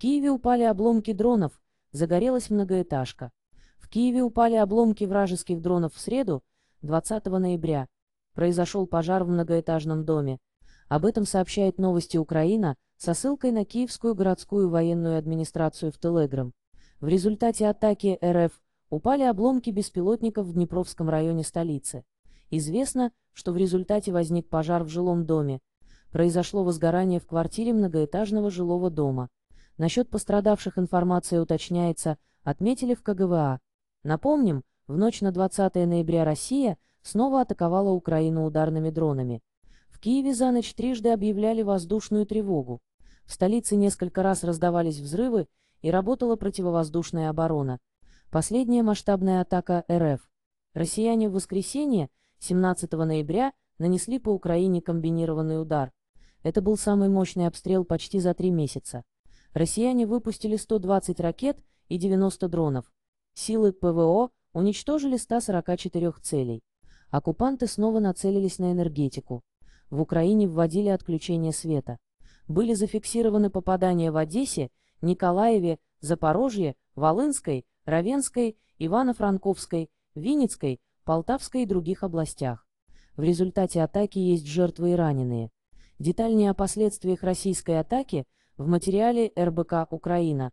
Киеве упали обломки дронов, загорелась многоэтажка. В Киеве упали обломки вражеских дронов в среду, 20 ноября. Произошел пожар в многоэтажном доме. Об этом сообщает новости Украина со ссылкой на Киевскую городскую военную администрацию в Телеграм. В результате атаки РФ упали обломки беспилотников в Днепровском районе столицы. Известно, что в результате возник пожар в жилом доме. Произошло возгорание в квартире многоэтажного жилого дома. Насчет пострадавших информация уточняется, отметили в КГВА. Напомним, в ночь на 20 ноября Россия снова атаковала Украину ударными дронами. В Киеве за ночь трижды объявляли воздушную тревогу. В столице несколько раз раздавались взрывы и работала противовоздушная оборона. Последняя масштабная атака РФ. Россияне в воскресенье, 17 ноября, нанесли по Украине комбинированный удар. Это был самый мощный обстрел почти за три месяца россияне выпустили 120 ракет и 90 дронов. Силы ПВО уничтожили 144 целей. Оккупанты снова нацелились на энергетику. В Украине вводили отключение света. Были зафиксированы попадания в Одессе, Николаеве, Запорожье, Волынской, Равенской, Ивано-Франковской, Винницкой, Полтавской и других областях. В результате атаки есть жертвы и раненые. Детальнее о последствиях российской атаки – в материале РБК «Украина»